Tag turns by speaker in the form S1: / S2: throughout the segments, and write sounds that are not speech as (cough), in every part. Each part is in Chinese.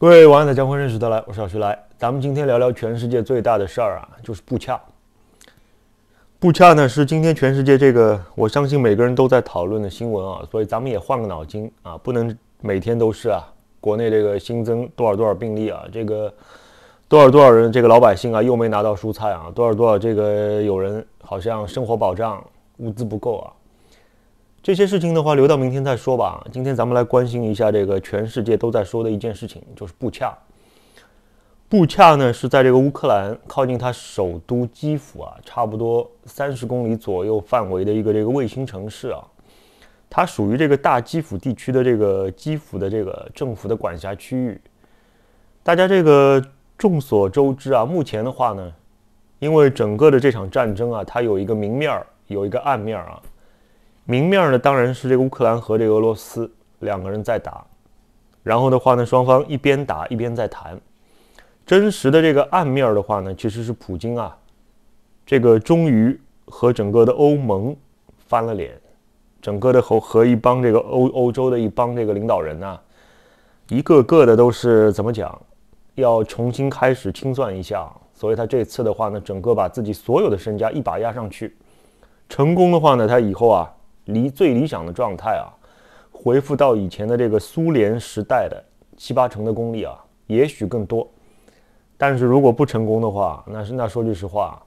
S1: 各位网友大家好，认识的来，我是小徐来。咱们今天聊聊全世界最大的事儿啊，就是布恰。布恰呢是今天全世界这个，我相信每个人都在讨论的新闻啊，所以咱们也换个脑筋啊，不能每天都是啊，国内这个新增多少多少病例啊，这个多少多少人，这个老百姓啊又没拿到蔬菜啊，多少多少这个有人好像生活保障物资不够啊。这些事情的话，留到明天再说吧。今天咱们来关心一下这个全世界都在说的一件事情，就是布恰。布恰呢是在这个乌克兰靠近它首都基辅啊，差不多三十公里左右范围的一个这个卫星城市啊。它属于这个大基辅地区的这个基辅的这个政府的管辖区域。大家这个众所周知啊，目前的话呢，因为整个的这场战争啊，它有一个明面儿，有一个暗面啊。明面呢，当然是这个乌克兰和这个俄罗斯两个人在打，然后的话呢，双方一边打一边在谈。真实的这个暗面的话呢，其实是普京啊，这个终于和整个的欧盟翻了脸，整个的和和一帮这个欧欧洲的一帮这个领导人呢，一个个的都是怎么讲，要重新开始清算一下。所以他这次的话呢，整个把自己所有的身家一把压上去，成功的话呢，他以后啊。离最理想的状态啊，恢复到以前的这个苏联时代的七八成的功力啊，也许更多。但是如果不成功的话，那是那说句实话，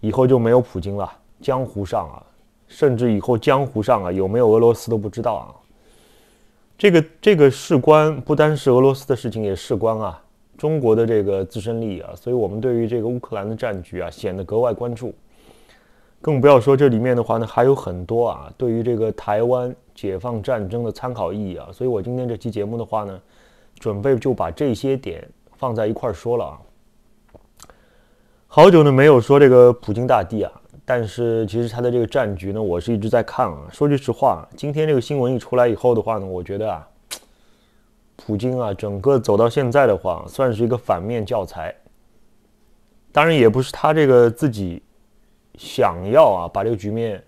S1: 以后就没有普京了。江湖上啊，甚至以后江湖上啊，有没有俄罗斯都不知道啊。这个这个事关不单是俄罗斯的事情，也事关啊中国的这个自身利益啊。所以我们对于这个乌克兰的战局啊，显得格外关注。更不要说这里面的话呢，还有很多啊，对于这个台湾解放战争的参考意义啊，所以我今天这期节目的话呢，准备就把这些点放在一块说了啊。好久呢没有说这个普京大帝啊，但是其实他的这个战局呢，我是一直在看啊。说句实话，今天这个新闻一出来以后的话呢，我觉得啊，普京啊，整个走到现在的话，算是一个反面教材。当然也不是他这个自己。想要啊，把这个局面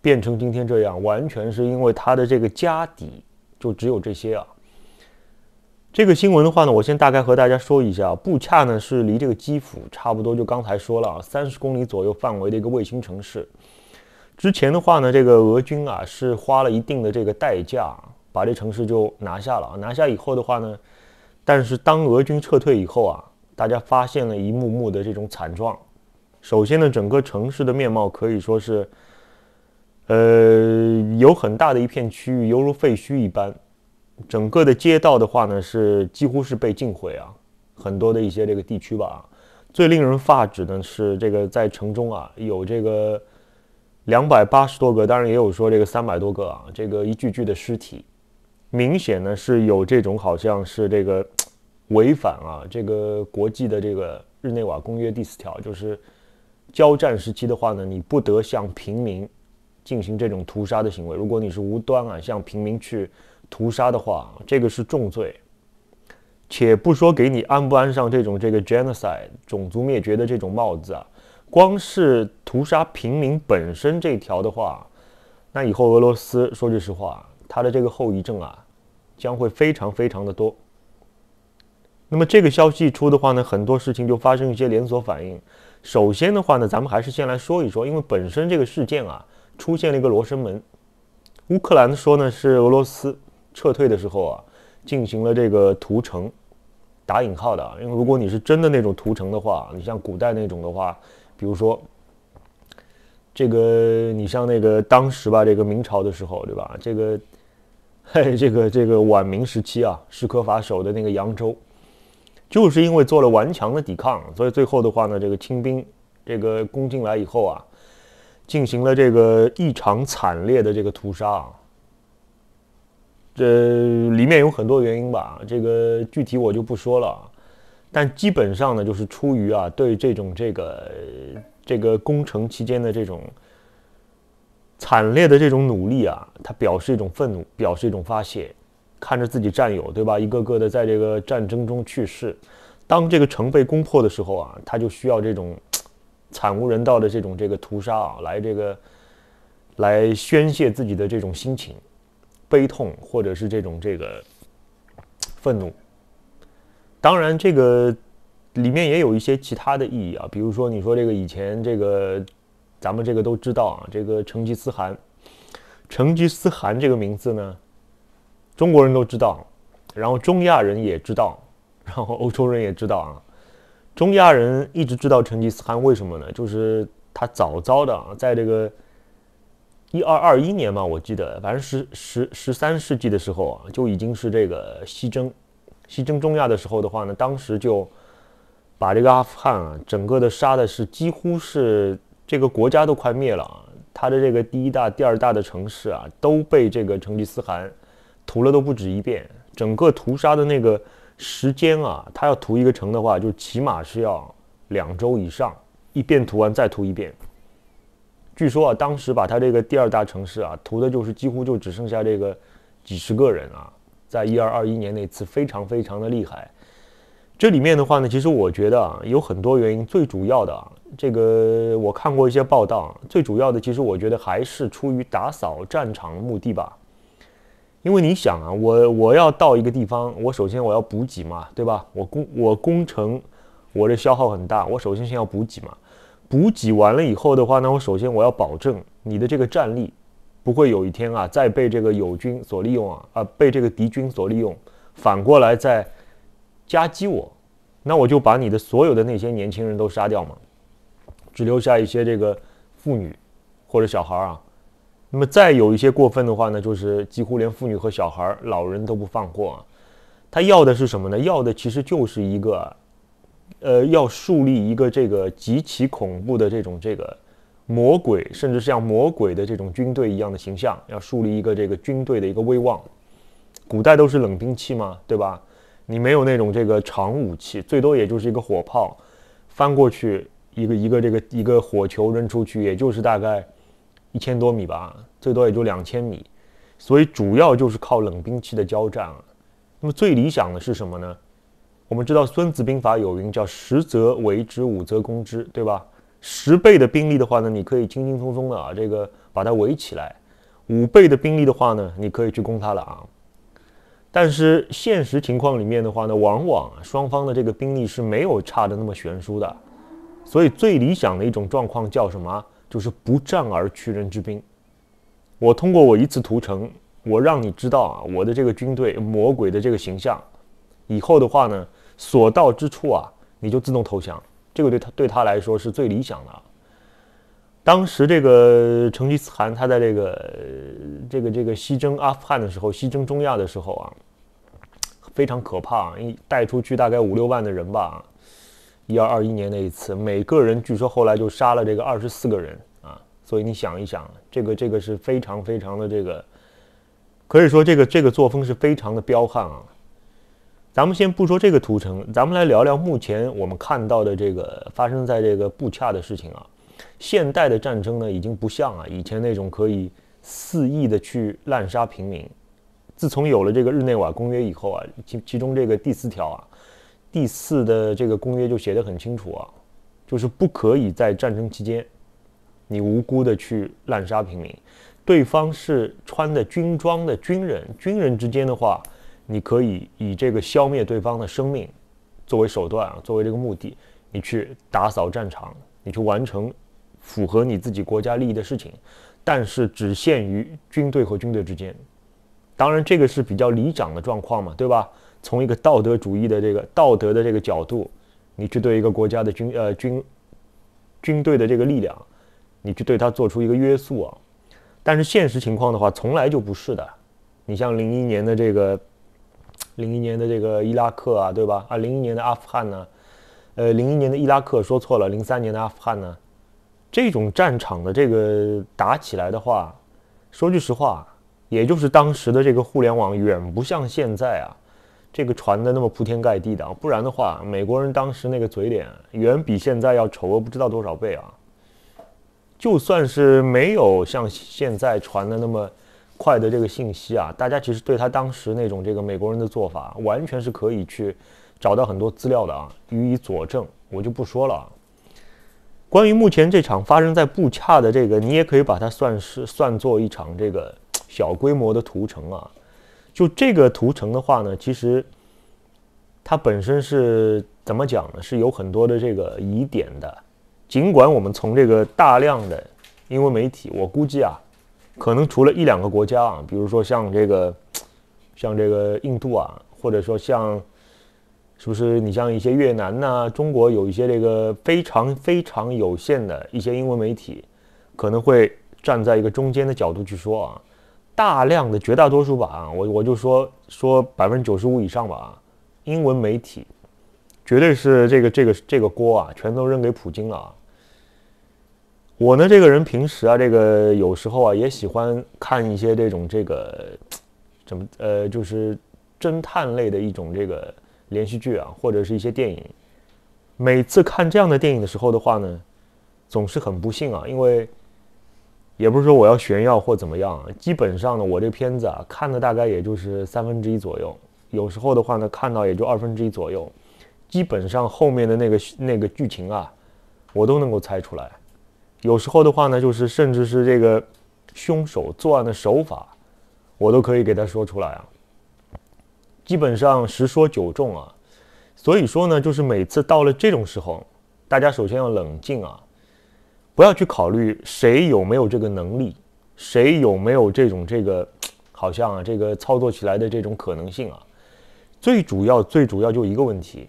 S1: 变成今天这样，完全是因为他的这个家底就只有这些啊。这个新闻的话呢，我先大概和大家说一下。布恰呢是离这个基辅差不多，就刚才说了啊，三十公里左右范围的一个卫星城市。之前的话呢，这个俄军啊是花了一定的这个代价，把这城市就拿下了。拿下以后的话呢，但是当俄军撤退以后啊，大家发现了一幕幕的这种惨状。首先呢，整个城市的面貌可以说是，呃，有很大的一片区域犹如废墟一般。整个的街道的话呢，是几乎是被尽毁啊。很多的一些这个地区吧，最令人发指的是这个在城中啊，有这个两百八十多个，当然也有说这个三百多个啊，这个一具具的尸体，明显呢是有这种好像是这个违反啊这个国际的这个日内瓦公约第四条，就是。交战时期的话呢，你不得向平民进行这种屠杀的行为。如果你是无端啊向平民去屠杀的话，这个是重罪，且不说给你安不安上这种这个 genocide 种族灭绝的这种帽子啊，光是屠杀平民本身这条的话，那以后俄罗斯说句实话，它的这个后遗症啊将会非常非常的多。那么这个消息一出的话呢，很多事情就发生一些连锁反应。首先的话呢，咱们还是先来说一说，因为本身这个事件啊，出现了一个罗生门。乌克兰说呢是俄罗斯撤退的时候啊，进行了这个屠城，打引号的啊。因为如果你是真的那种屠城的话，你像古代那种的话，比如说这个，你像那个当时吧，这个明朝的时候，对吧？这个嘿，(laughs) 这个这个晚明时期啊，史可法守的那个扬州。就是因为做了顽强的抵抗，所以最后的话呢，这个清兵这个攻进来以后啊，进行了这个异常惨烈的这个屠杀。这里面有很多原因吧，这个具体我就不说了，但基本上呢，就是出于啊对这种这个这个攻城期间的这种惨烈的这种努力啊，他表示一种愤怒，表示一种发泄。看着自己战友，对吧？一个个的在这个战争中去世。当这个城被攻破的时候啊，他就需要这种惨无人道的这种这个屠杀啊，来这个来宣泄自己的这种心情、悲痛或者是这种这个愤怒。当然，这个里面也有一些其他的意义啊，比如说你说这个以前这个咱们这个都知道啊，这个成吉思汗，成吉思汗这个名字呢？中国人都知道，然后中亚人也知道，然后欧洲人也知道啊。中亚人一直知道成吉思汗为什么呢？就是他早早的，在这个一二二一年嘛，我记得，反正十十十三世纪的时候啊，就已经是这个西征，西征中亚的时候的话呢，当时就把这个阿富汗啊，整个的杀的是几乎是这个国家都快灭了啊，他的这个第一大、第二大的城市啊，都被这个成吉思汗。涂了都不止一遍，整个屠杀的那个时间啊，他要涂一个城的话，就起码是要两周以上，一遍涂完再涂一遍。据说啊，当时把他这个第二大城市啊涂的就是几乎就只剩下这个几十个人啊，在一二二一年那次非常非常的厉害。这里面的话呢，其实我觉得啊，有很多原因，最主要的啊，这个我看过一些报道，最主要的其实我觉得还是出于打扫战场目的吧。因为你想啊，我我要到一个地方，我首先我要补给嘛，对吧？我工我工程，我的消耗很大，我首先先要补给嘛。补给完了以后的话，呢，我首先我要保证你的这个战力不会有一天啊再被这个友军所利用啊，啊被这个敌军所利用，反过来再夹击我，那我就把你的所有的那些年轻人都杀掉嘛，只留下一些这个妇女或者小孩啊。那么再有一些过分的话呢，就是几乎连妇女和小孩、老人都不放过。啊。他要的是什么呢？要的其实就是一个，呃，要树立一个这个极其恐怖的这种这个魔鬼，甚至像魔鬼的这种军队一样的形象。要树立一个这个军队的一个威望。古代都是冷兵器嘛，对吧？你没有那种这个长武器，最多也就是一个火炮，翻过去一个一个这个一个火球扔出去，也就是大概。一千多米吧，最多也就两千米，所以主要就是靠冷兵器的交战啊。那么最理想的是什么呢？我们知道《孙子兵法》有云，叫十则围之，五则攻之，对吧？十倍的兵力的话呢，你可以轻轻松松的啊，这个把它围起来；五倍的兵力的话呢，你可以去攻它了啊。但是现实情况里面的话呢，往往双方的这个兵力是没有差的那么悬殊的，所以最理想的一种状况叫什么？就是不战而屈人之兵，我通过我一次屠城，我让你知道啊，我的这个军队魔鬼的这个形象，以后的话呢，所到之处啊，你就自动投降，这个对他对他来说是最理想的。当时这个成吉思汗他在这个这个这个西征阿富汗的时候，西征中亚的时候啊，非常可怕啊，带出去大概五六万的人吧。一二二一年那一次，每个人据说后来就杀了这个二十四个人啊，所以你想一想，这个这个是非常非常的这个，可以说这个这个作风是非常的彪悍啊。咱们先不说这个屠城，咱们来聊聊目前我们看到的这个发生在这个布恰的事情啊。现代的战争呢，已经不像啊以前那种可以肆意的去滥杀平民。自从有了这个日内瓦公约以后啊，其其中这个第四条啊。第四的这个公约就写得很清楚啊，就是不可以在战争期间，你无辜的去滥杀平民，对方是穿的军装的军人，军人之间的话，你可以以这个消灭对方的生命作为手段啊，作为这个目的，你去打扫战场，你去完成符合你自己国家利益的事情，但是只限于军队和军队之间，当然这个是比较理想的状况嘛，对吧？从一个道德主义的这个道德的这个角度，你去对一个国家的军呃军军队的这个力量，你去对它做出一个约束啊。但是现实情况的话，从来就不是的。你像零一年的这个零一年的这个伊拉克啊，对吧？啊，零一年的阿富汗呢？呃，零一年的伊拉克说错了，零三年的阿富汗呢？这种战场的这个打起来的话，说句实话，也就是当时的这个互联网远不像现在啊。这个传的那么铺天盖地的，不然的话，美国人当时那个嘴脸远比现在要丑恶不知道多少倍啊！就算是没有像现在传的那么快的这个信息啊，大家其实对他当时那种这个美国人的做法，完全是可以去找到很多资料的啊，予以佐证。我就不说了啊。关于目前这场发生在布恰的这个，你也可以把它算是算作一场这个小规模的屠城啊。就这个图层的话呢，其实它本身是怎么讲呢？是有很多的这个疑点的。尽管我们从这个大量的英文媒体，我估计啊，可能除了一两个国家啊，比如说像这个像这个印度啊，或者说像是不是你像一些越南呐，中国有一些这个非常非常有限的一些英文媒体，可能会站在一个中间的角度去说啊。大量的绝大多数吧啊，我我就说说百分之九十五以上吧啊，英文媒体，绝对是这个这个这个锅啊，全都扔给普京了啊。我呢这个人平时啊，这个有时候啊也喜欢看一些这种这个怎么呃，就是侦探类的一种这个连续剧啊，或者是一些电影。每次看这样的电影的时候的话呢，总是很不幸啊，因为。也不是说我要炫耀或怎么样，基本上呢，我这片子啊，看的大概也就是三分之一左右，有时候的话呢，看到也就二分之一左右，基本上后面的那个那个剧情啊，我都能够猜出来，有时候的话呢，就是甚至是这个凶手作案的手法，我都可以给他说出来啊，基本上十说九中啊，所以说呢，就是每次到了这种时候，大家首先要冷静啊。不要去考虑谁有没有这个能力，谁有没有这种这个，(tsk) 好像啊，这个操作起来的这种可能性啊。最主要，最主要就一个问题，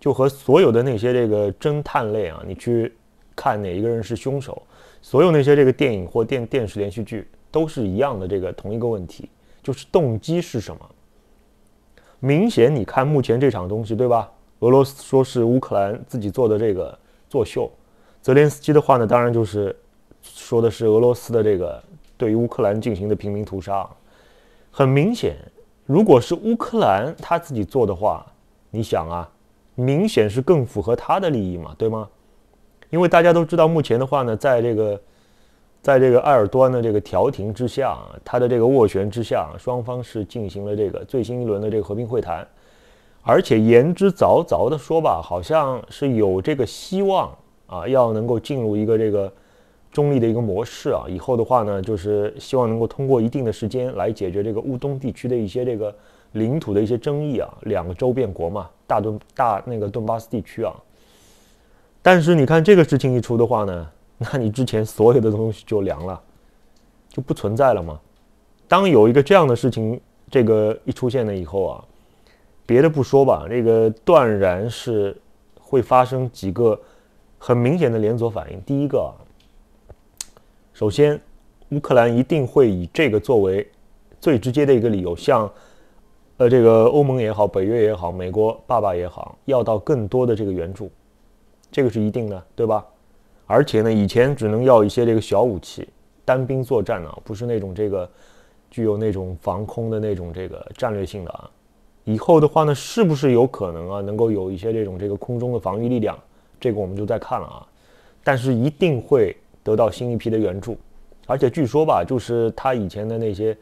S1: 就和所有的那些这个侦探类啊，你去看哪一个人是凶手，所有那些这个电影或电电视连续剧都是一样的，这个同一个问题，就是动机是什么。明显，你看目前这场东西，对吧？俄罗斯说是乌克兰自己做的这个作秀。泽连斯基的话呢，当然就是说的是俄罗斯的这个对于乌克兰进行的平民屠杀。很明显，如果是乌克兰他自己做的话，你想啊，明显是更符合他的利益嘛，对吗？因为大家都知道，目前的话呢，在这个在这个埃尔多安的这个调停之下，他的这个斡旋之下，双方是进行了这个最新一轮的这个和平会谈，而且言之凿凿的说吧，好像是有这个希望。啊，要能够进入一个这个中立的一个模式啊，以后的话呢，就是希望能够通过一定的时间来解决这个乌东地区的一些这个领土的一些争议啊，两个州变国嘛，大顿大那个顿巴斯地区啊。但是你看这个事情一出的话呢，(laughs) 那你之前所有的东西就凉了，就不存在了嘛。当有一个这样的事情，这个一出现了以后啊，别的不说吧，这个断然是会发生几个。很明显的连锁反应。第一个，首先，乌克兰一定会以这个作为最直接的一个理由，向呃这个欧盟也好、北约也好、美国爸爸也好，要到更多的这个援助，这个是一定的，对吧？而且呢，以前只能要一些这个小武器、单兵作战啊，不是那种这个具有那种防空的那种这个战略性的啊。以后的话呢，是不是有可能啊，能够有一些这种这个空中的防御力量？这个我们就再看了啊，但是一定会得到新一批的援助，而且据说吧，就是他以前的那些，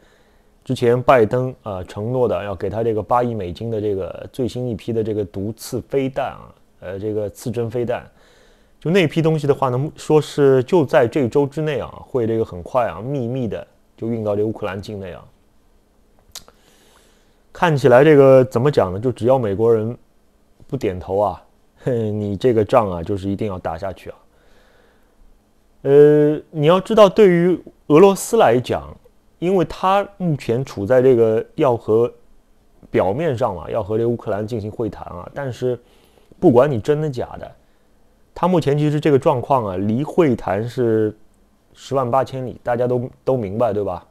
S1: 之前拜登啊承诺的要给他这个八亿美金的这个最新一批的这个毒刺飞弹啊，呃，这个刺针飞弹，就那批东西的话呢，说是就在这周之内啊，会这个很快啊，秘密的就运到这乌克兰境内啊。看起来这个怎么讲呢？就只要美国人不点头啊。哼，(laughs) 你这个仗啊，就是一定要打下去啊。呃，你要知道，对于俄罗斯来讲，因为他目前处在这个要和表面上啊，要和这乌克兰进行会谈啊，但是不管你真的假的，他目前其实这个状况啊，离会谈是十万八千里，大家都都明白，对吧？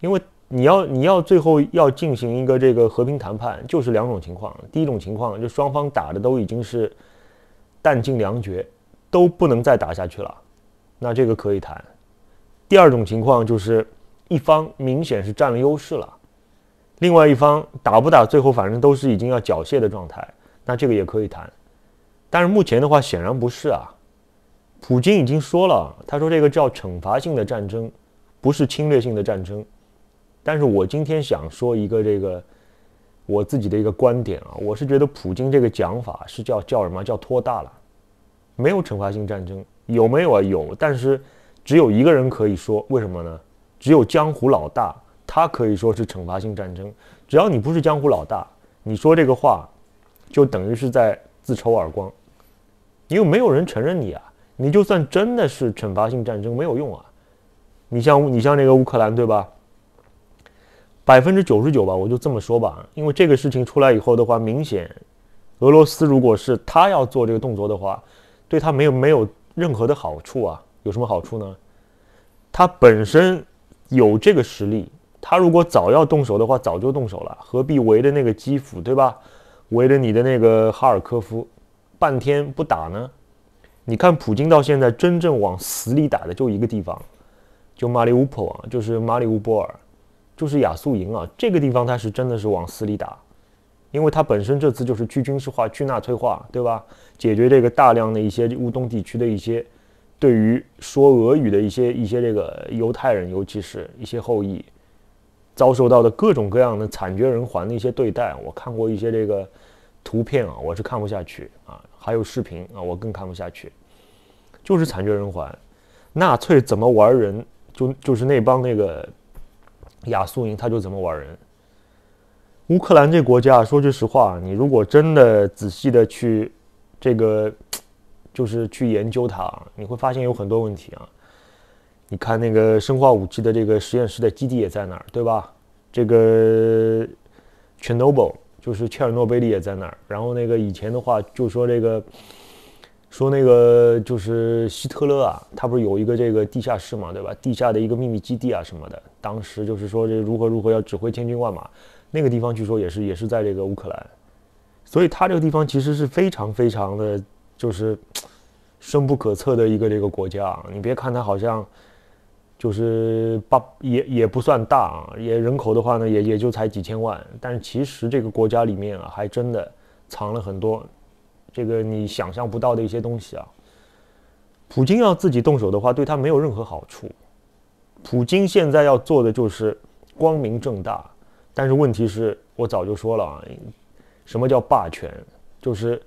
S1: 因为。你要你要最后要进行一个这个和平谈判，就是两种情况：第一种情况，就双方打的都已经是弹尽粮绝，都不能再打下去了，那这个可以谈；第二种情况就是一方明显是占了优势了，另外一方打不打，最后反正都是已经要缴械的状态，那这个也可以谈。但是目前的话，显然不是啊。普京已经说了，他说这个叫惩罚性的战争，不是侵略性的战争。但是我今天想说一个这个我自己的一个观点啊，我是觉得普京这个讲法是叫叫什么叫拖大了，没有惩罚性战争有没有啊？有，但是只有一个人可以说为什么呢？只有江湖老大他可以说是惩罚性战争，只要你不是江湖老大，你说这个话就等于是在自抽耳光，因为没有人承认你啊，你就算真的是惩罚性战争没有用啊，你像你像那个乌克兰对吧？百分之九十九吧，我就这么说吧，因为这个事情出来以后的话，明显，俄罗斯如果是他要做这个动作的话，对他没有没有任何的好处啊。有什么好处呢？他本身有这个实力，他如果早要动手的话，早就动手了，何必围着那个基辅，对吧？围着你的那个哈尔科夫，半天不打呢？你看普京到现在真正往死里打的就一个地方，就马里乌波啊，就是马里乌波尔。就是雅素营啊，这个地方它是真的是往死里打，因为它本身这次就是去军事化、去纳粹化，对吧？解决这个大量的一些乌东地区的一些对于说俄语的一些一些这个犹太人，尤其是一些后裔，遭受到的各种各样的惨绝人寰的一些对待。我看过一些这个图片啊，我是看不下去啊，还有视频啊，我更看不下去，就是惨绝人寰。纳粹怎么玩人？就就是那帮那个。亚速营他就怎么玩人。乌克兰这国家，说句实话，你如果真的仔细的去，这个就是去研究它，你会发现有很多问题啊。你看那个生化武器的这个实验室的基地也在那儿，对吧？这个 Chernobyl 就是切尔诺贝利也在那儿。然后那个以前的话就说这个，说那个就是希特勒啊，他不是有一个这个地下室嘛，对吧？地下的一个秘密基地啊什么的。当时就是说这如何如何要指挥千军万马，那个地方据说也是也是在这个乌克兰，所以他这个地方其实是非常非常的就是 (tsk) 深不可测的一个这个国家。你别看它好像就是八也也不算大啊，也人口的话呢也也就才几千万，但是其实这个国家里面啊还真的藏了很多这个你想象不到的一些东西啊。普京要自己动手的话，对他没有任何好处。普京现在要做的就是光明正大，但是问题是，我早就说了啊，什么叫霸权？就是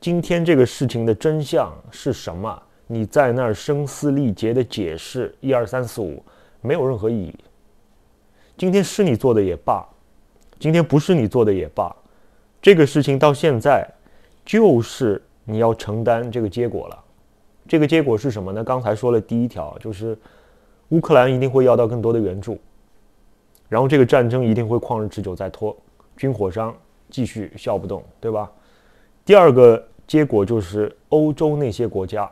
S1: 今天这个事情的真相是什么？你在那儿声嘶力竭的解释一二三四五，没有任何意义。今天是你做的也罢，今天不是你做的也罢，这个事情到现在就是你要承担这个结果了。这个结果是什么呢？刚才说了第一条就是。乌克兰一定会要到更多的援助，然后这个战争一定会旷日持久，再拖，军火商继续笑不动，对吧？第二个结果就是欧洲那些国家，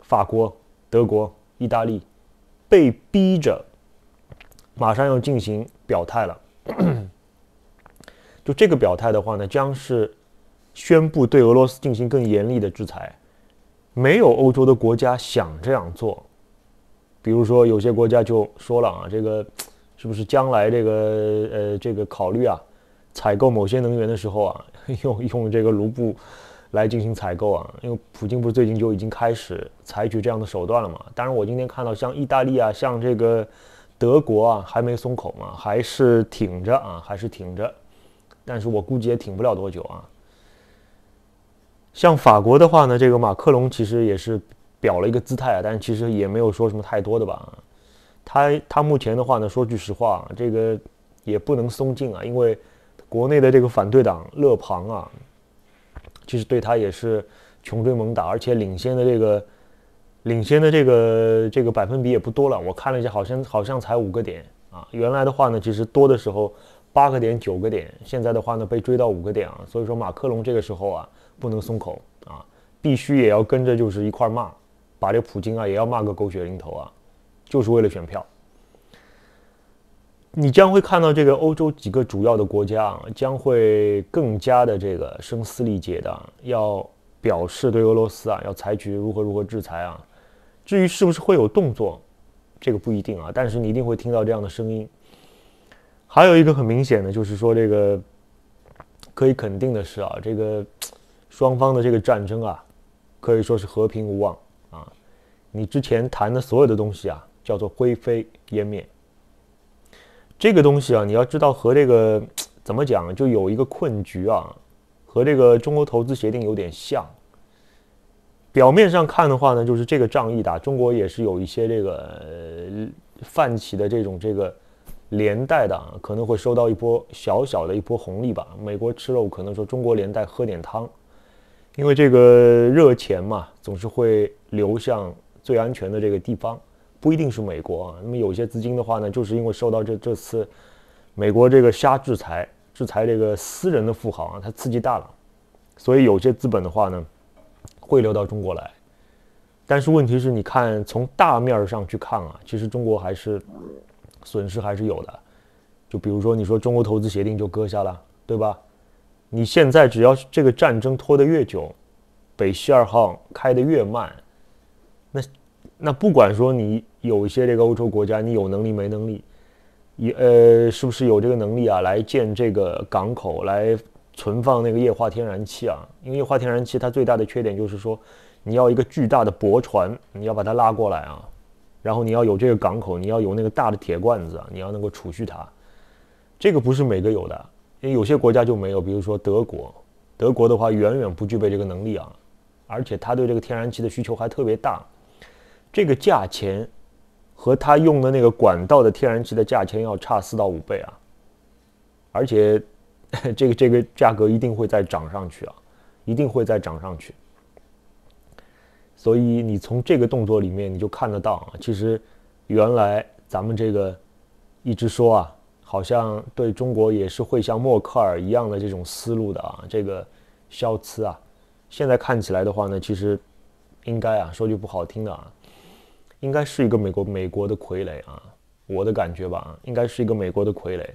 S1: 法国、德国、意大利被逼着马上要进行表态了。(clears throat) 就这个表态的话呢，将是宣布对俄罗斯进行更严厉的制裁。没有欧洲的国家想这样做。比如说，有些国家就说了啊，这个是不是将来这个呃这个考虑啊，采购某些能源的时候啊，(laughs) 用用这个卢布来进行采购啊？因为普京不是最近就已经开始采取这样的手段了嘛？当然，我今天看到像意大利啊，像这个德国啊，还没松口嘛，还是挺着啊，还是挺着。但是我估计也挺不了多久啊。像法国的话呢，这个马克龙其实也是。表了一个姿态啊，但其实也没有说什么太多的吧。他他目前的话呢，说句实话，这个也不能松劲啊，因为国内的这个反对党勒庞啊，其实对他也是穷追猛打，而且领先的这个领先的这个这个百分比也不多了。我看了一下，好像好像才五个点啊。原来的话呢，其实多的时候八个点、九个点，现在的话呢被追到五个点啊。所以说马克龙这个时候啊不能松口啊，必须也要跟着就是一块骂。把这个普京啊也要骂个狗血淋头啊，就是为了选票。你将会看到这个欧洲几个主要的国家啊，将会更加的这个声嘶力竭的要表示对俄罗斯啊要采取如何如何制裁啊。至于是不是会有动作，这个不一定啊，但是你一定会听到这样的声音。还有一个很明显的，就是说这个可以肯定的是啊，这个双方的这个战争啊，可以说是和平无望。你之前谈的所有的东西啊，叫做灰飞烟灭。这个东西啊，你要知道和这个 (tsk) 怎么讲，就有一个困局啊，和这个中国投资协定有点像。表面上看的话呢，就是这个仗一打，中国也是有一些这个泛起的这种这个连带的，可能会收到一波小小的一波红利吧。美国吃肉，可能说中国连带喝点汤，因为这个热钱嘛，总是会流向。最安全的这个地方不一定是美国啊。那么有些资金的话呢，就是因为受到这这次美国这个瞎制裁，制裁这个私人的富豪啊，它刺激大了，所以有些资本的话呢会流到中国来。但是问题是你看从大面上去看啊，其实中国还是损失还是有的。就比如说你说中国投资协定就搁下了，对吧？你现在只要是这个战争拖得越久，北溪二号开得越慢。那那不管说你有一些这个欧洲国家，你有能力没能力，也呃是不是有这个能力啊？来建这个港口，来存放那个液化天然气啊？因为液化天然气它最大的缺点就是说，你要一个巨大的驳船，你要把它拉过来啊，然后你要有这个港口，你要有那个大的铁罐子，你要能够储蓄它。这个不是每个有的，因为有些国家就没有，比如说德国，德国的话远远不具备这个能力啊，而且它对这个天然气的需求还特别大。这个价钱和他用的那个管道的天然气的价钱要差四到五倍啊！而且这个这个价格一定会再涨上去啊，一定会再涨上去。所以你从这个动作里面你就看得到啊，其实原来咱们这个一直说啊，好像对中国也是会像默克尔一样的这种思路的啊，这个消磁啊，现在看起来的话呢，其实应该啊，说句不好听的啊。应该是一个美国美国的傀儡啊，我的感觉吧，应该是一个美国的傀儡。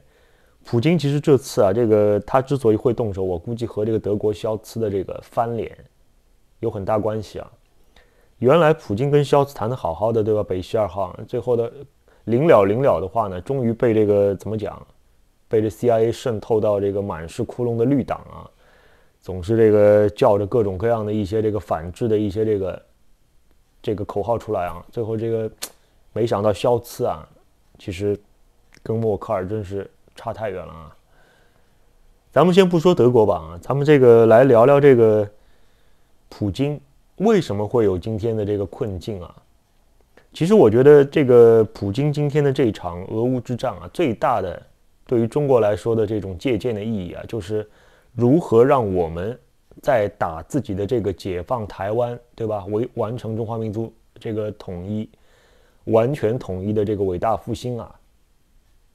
S1: 普京其实这次啊，这个他之所以会动手，我估计和这个德国肖茨的这个翻脸有很大关系啊。原来普京跟肖茨谈的好好的，对吧？北溪二号最后的临了临了的话呢，终于被这个怎么讲？被这 CIA 渗透到这个满是窟窿的绿党啊，总是这个叫着各种各样的一些这个反制的一些这个。这个口号出来啊，最后这个，没想到肖茨啊，其实，跟默克尔真是差太远了啊。咱们先不说德国吧啊，咱们这个来聊聊这个，普京为什么会有今天的这个困境啊？其实我觉得这个普京今天的这场俄乌之战啊，最大的对于中国来说的这种借鉴的意义啊，就是如何让我们。在打自己的这个解放台湾，对吧？为完成中华民族这个统一、完全统一的这个伟大复兴啊，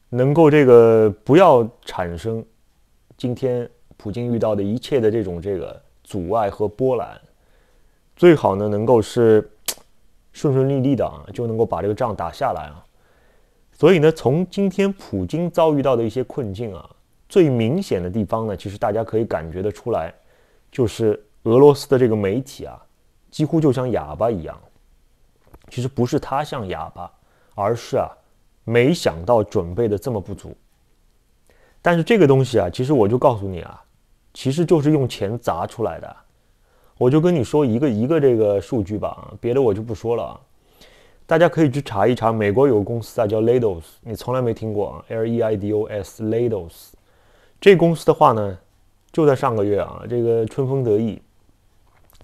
S1: 能够这个不要产生今天普京遇到的一切的这种这个阻碍和波澜，最好呢能够是 (tsk) 顺顺利利的啊，就能够把这个仗打下来啊。所以呢，从今天普京遭遇到的一些困境啊，最明显的地方呢，其实大家可以感觉得出来。就是俄罗斯的这个媒体啊，几乎就像哑巴一样。其实不是他像哑巴，而是啊，没想到准备的这么不足。但是这个东西啊，其实我就告诉你啊，其实就是用钱砸出来的。我就跟你说一个一个这个数据吧，别的我就不说了啊。大家可以去查一查，美国有个公司啊叫 Lados，你从来没听过啊，L-E-I-D-O-S Lados。这公司的话呢？就在上个月啊，这个春风得意，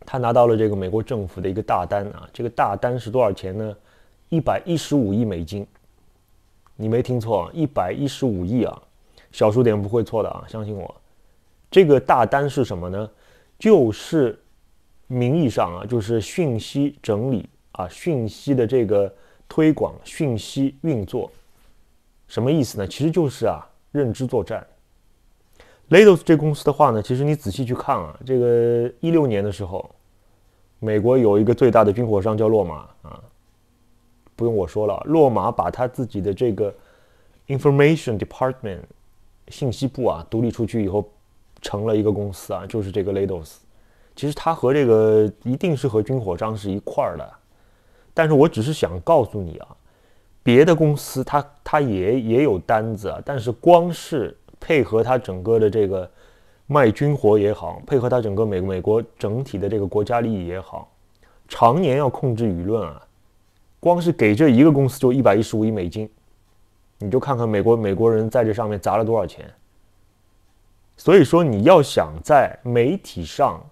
S1: 他拿到了这个美国政府的一个大单啊。这个大单是多少钱呢？一百一十五亿美金。你没听错，一百一十五亿啊，小数点不会错的啊，相信我。这个大单是什么呢？就是名义上啊，就是讯息整理啊，讯息的这个推广、讯息运作，什么意思呢？其实就是啊，认知作战。Ladus 这公司的话呢，其实你仔细去看啊，这个一六年的时候，美国有一个最大的军火商叫洛马啊，不用我说了，洛马把他自己的这个 Information Department 信息部啊独立出去以后，成了一个公司啊，就是这个 Ladus，其实它和这个一定是和军火商是一块儿的，但是我只是想告诉你啊，别的公司它它也也有单子啊，但是光是。配合他整个的这个卖军火也好，配合他整个美美国整体的这个国家利益也好，常年要控制舆论啊，光是给这一个公司就一百一十五亿美金，你就看看美国美国人在这上面砸了多少钱。所以说你要想在媒体上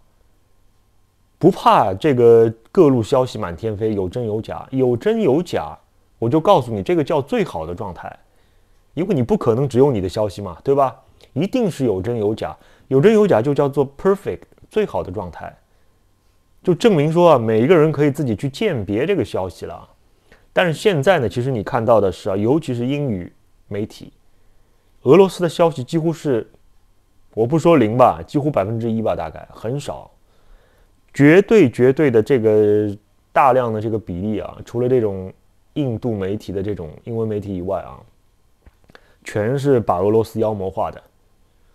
S1: 不怕这个各路消息满天飞，有真有假，有真有假，我就告诉你，这个叫最好的状态。因为你不可能只有你的消息嘛，对吧？一定是有真有假，有真有假就叫做 perfect 最好的状态，就证明说啊，每一个人可以自己去鉴别这个消息了。但是现在呢，其实你看到的是啊，尤其是英语媒体，俄罗斯的消息几乎是我不说零吧，几乎百分之一吧，大概很少，绝对绝对的这个大量的这个比例啊，除了这种印度媒体的这种英文媒体以外啊。全是把俄罗斯妖魔化的，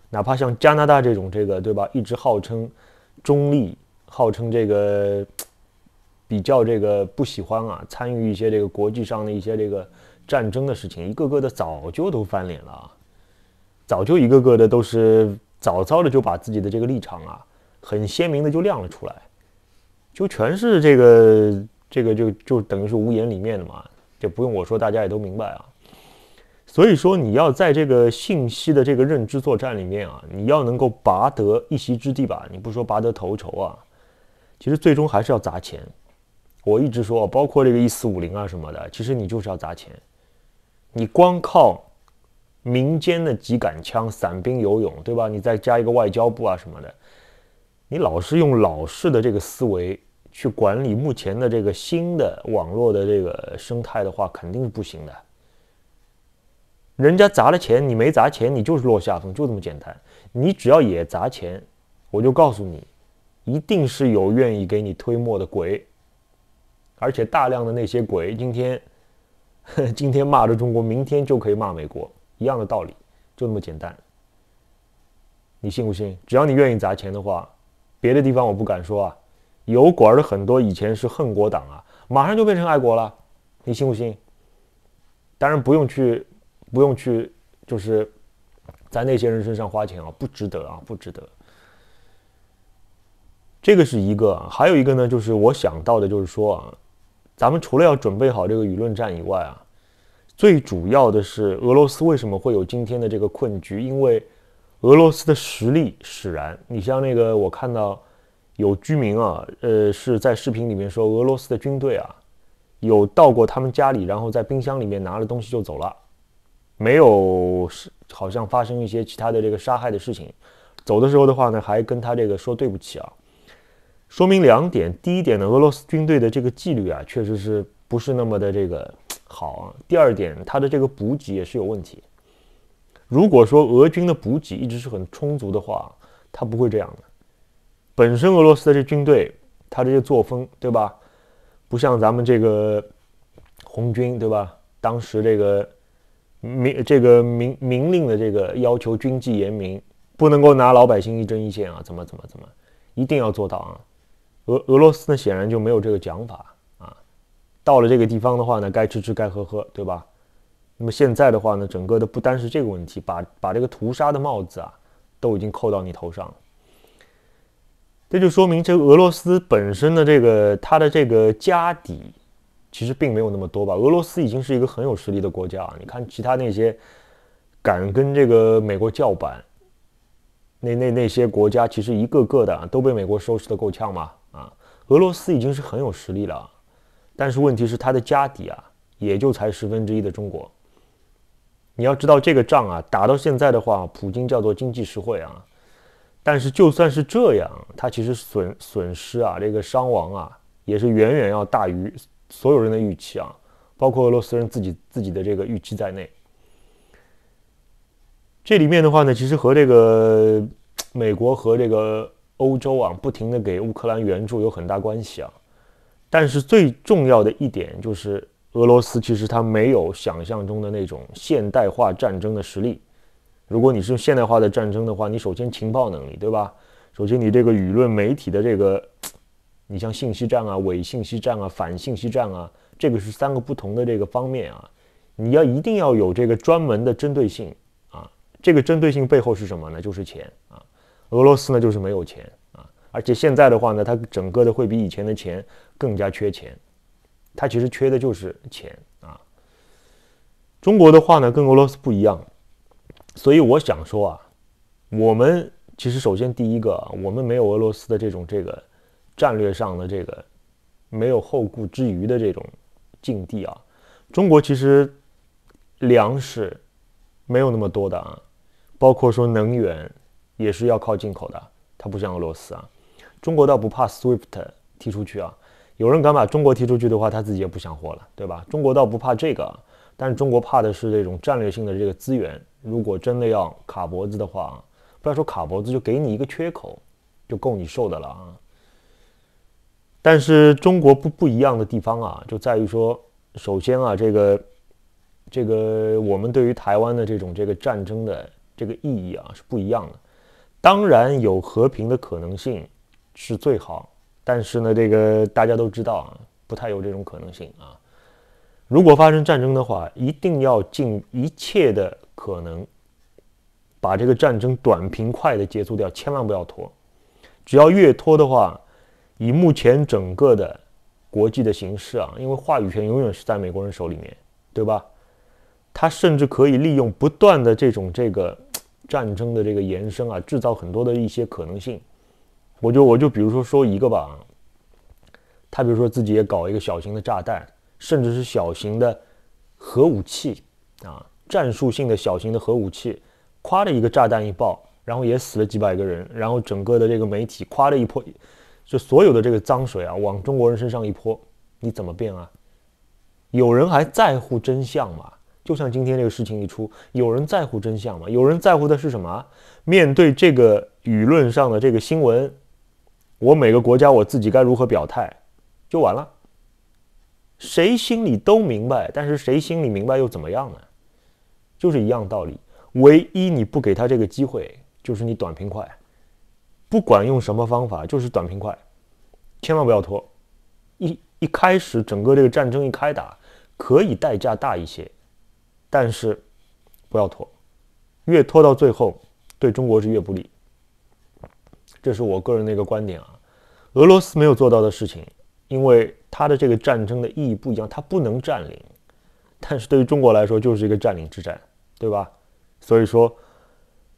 S1: 哪怕像加拿大这种，这个对吧？一直号称中立，号称这个比较这个不喜欢啊，参与一些这个国际上的一些这个战争的事情，一个个的早就都翻脸了，早就一个个的都是早早的就把自己的这个立场啊，很鲜明的就亮了出来，就全是这个这个就就等于是无颜里面的嘛，就不用我说，大家也都明白啊。所以说，你要在这个信息的这个认知作战里面啊，你要能够拔得一席之地吧？你不说拔得头筹啊，其实最终还是要砸钱。我一直说，包括这个一四五零啊什么的，其实你就是要砸钱。你光靠民间的几杆枪、散兵游勇，对吧？你再加一个外交部啊什么的，你老是用老式的这个思维去管理目前的这个新的网络的这个生态的话，肯定是不行的。人家砸了钱，你没砸钱，你就是落下风，就这么简单。你只要也砸钱，我就告诉你，一定是有愿意给你推磨的鬼，而且大量的那些鬼，今天 (laughs) 今天骂着中国，明天就可以骂美国，一样的道理，就那么简单。你信不信？只要你愿意砸钱的话，别的地方我不敢说啊，有管的很多以前是恨国党啊，马上就变成爱国了，你信不信？当然不用去。不用去，就是在那些人身上花钱啊，不值得啊，不值得。这个是一个，还有一个呢，就是我想到的就是说啊，咱们除了要准备好这个舆论战以外啊，最主要的是俄罗斯为什么会有今天的这个困局？因为俄罗斯的实力使然。你像那个我看到有居民啊，呃，是在视频里面说俄罗斯的军队啊，有到过他们家里，然后在冰箱里面拿了东西就走了。没有是，好像发生一些其他的这个杀害的事情。走的时候的话呢，还跟他这个说对不起啊，说明两点：第一点呢，俄罗斯军队的这个纪律啊，确实是不是那么的这个好啊；第二点，他的这个补给也是有问题。如果说俄军的补给一直是很充足的话，他不会这样的。本身俄罗斯的这军队，他这些作风，对吧？不像咱们这个红军，对吧？当时这个。明这个明明令的这个要求军纪严明，不能够拿老百姓一针一线啊，怎么怎么怎么，一定要做到啊。俄俄罗斯呢显然就没有这个讲法啊。到了这个地方的话呢，该吃吃该喝喝，对吧？那么现在的话呢，整个的不单是这个问题，把把这个屠杀的帽子啊，都已经扣到你头上，这就说明这俄罗斯本身的这个它的这个家底。其实并没有那么多吧。俄罗斯已经是一个很有实力的国家，你看其他那些敢跟这个美国叫板，那那那些国家其实一个个的都被美国收拾的够呛嘛。啊，俄罗斯已经是很有实力了，但是问题是他的家底啊，也就才十分之一的中国。你要知道这个仗啊打到现在的话，普京叫做经济实惠啊，但是就算是这样，他其实损损失啊，这个伤亡啊，也是远远要大于。所有人的预期啊，包括俄罗斯人自己自己的这个预期在内。这里面的话呢，其实和这个 (tsk) 美国和这个欧洲啊，不停的给乌克兰援助有很大关系啊。但是最重要的一点就是，俄罗斯其实它没有想象中的那种现代化战争的实力。如果你是现代化的战争的话，你首先情报能力，对吧？首先你这个舆论媒体的这个。你像信息战啊、伪信息战啊、反信息战啊，这个是三个不同的这个方面啊。你要一定要有这个专门的针对性啊。这个针对性背后是什么呢？就是钱啊。俄罗斯呢就是没有钱啊，而且现在的话呢，它整个的会比以前的钱更加缺钱。它其实缺的就是钱啊。中国的话呢跟俄罗斯不一样，所以我想说啊，我们其实首先第一个，我们没有俄罗斯的这种这个。战略上的这个没有后顾之余的这种境地啊，中国其实粮食没有那么多的啊，包括说能源也是要靠进口的，它不像俄罗斯啊。中国倒不怕 SWIFT 踢出去啊，有人敢把中国踢出去的话，他自己也不想活了，对吧？中国倒不怕这个，但是中国怕的是这种战略性的这个资源，如果真的要卡脖子的话，不要说卡脖子，就给你一个缺口，就够你受的了啊。但是中国不不一样的地方啊，就在于说，首先啊，这个，这个我们对于台湾的这种这个战争的这个意义啊是不一样的。当然有和平的可能性是最好，但是呢，这个大家都知道啊，不太有这种可能性啊。如果发生战争的话，一定要尽一切的可能把这个战争短平快的结束掉，千万不要拖。只要越拖的话，以目前整个的国际的形势啊，因为话语权永远是在美国人手里面，对吧？他甚至可以利用不断的这种这个战争的这个延伸啊，制造很多的一些可能性。我就我就比如说说一个吧，他比如说自己也搞一个小型的炸弹，甚至是小型的核武器啊，战术性的小型的核武器，夸的一个炸弹一爆，然后也死了几百个人，然后整个的这个媒体夸的一破。就所有的这个脏水啊，往中国人身上一泼，你怎么变啊？有人还在乎真相吗？就像今天这个事情一出，有人在乎真相吗？有人在乎的是什么？面对这个舆论上的这个新闻，我每个国家我自己该如何表态，就完了。谁心里都明白，但是谁心里明白又怎么样呢？就是一样道理。唯一你不给他这个机会，就是你短平快。不管用什么方法，就是短平快，千万不要拖。一一开始整个这个战争一开打，可以代价大一些，但是不要拖，越拖到最后，对中国是越不利。这是我个人的一个观点啊。俄罗斯没有做到的事情，因为它的这个战争的意义不一样，它不能占领，但是对于中国来说，就是一个占领之战，对吧？所以说。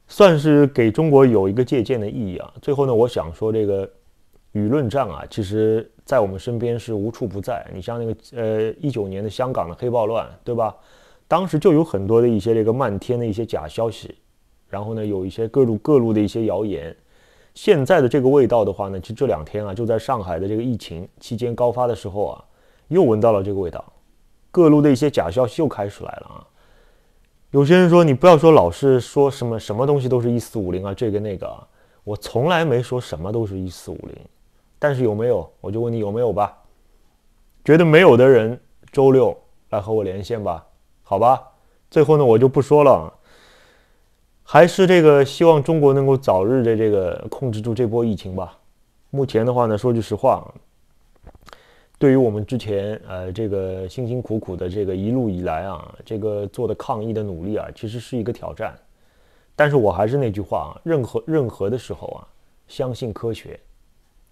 S1: 算是给中国有一个借鉴的意义啊。最后呢，我想说这个舆论战啊，其实在我们身边是无处不在。你像那个呃一九年的香港的黑暴乱，对吧？当时就有很多的一些这个漫天的一些假消息，然后呢，有一些各路各路的一些谣言。现在的这个味道的话呢，其实这两天啊，就在上海的这个疫情期间高发的时候啊，又闻到了这个味道，各路的一些假消息又开始来了啊。有些人说你不要说老是说什么什么东西都是一四五零啊，这个那个，我从来没说什么都是一四五零，但是有没有？我就问你有没有吧。觉得没有的人，周六来和我连线吧，好吧。最后呢，我就不说了，还是这个希望中国能够早日的这个控制住这波疫情吧。目前的话呢，说句实话。对于我们之前呃这个辛辛苦苦的这个一路以来啊，这个做的抗疫的努力啊，其实是一个挑战。但是我还是那句话啊，任何任何的时候啊，相信科学，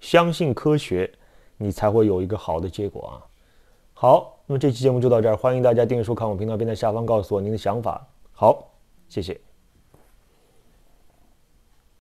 S1: 相信科学，你才会有一个好的结果啊。好，那么这期节目就到这儿，欢迎大家订阅收看我频道，并在下方告诉我您的想法。好，谢谢。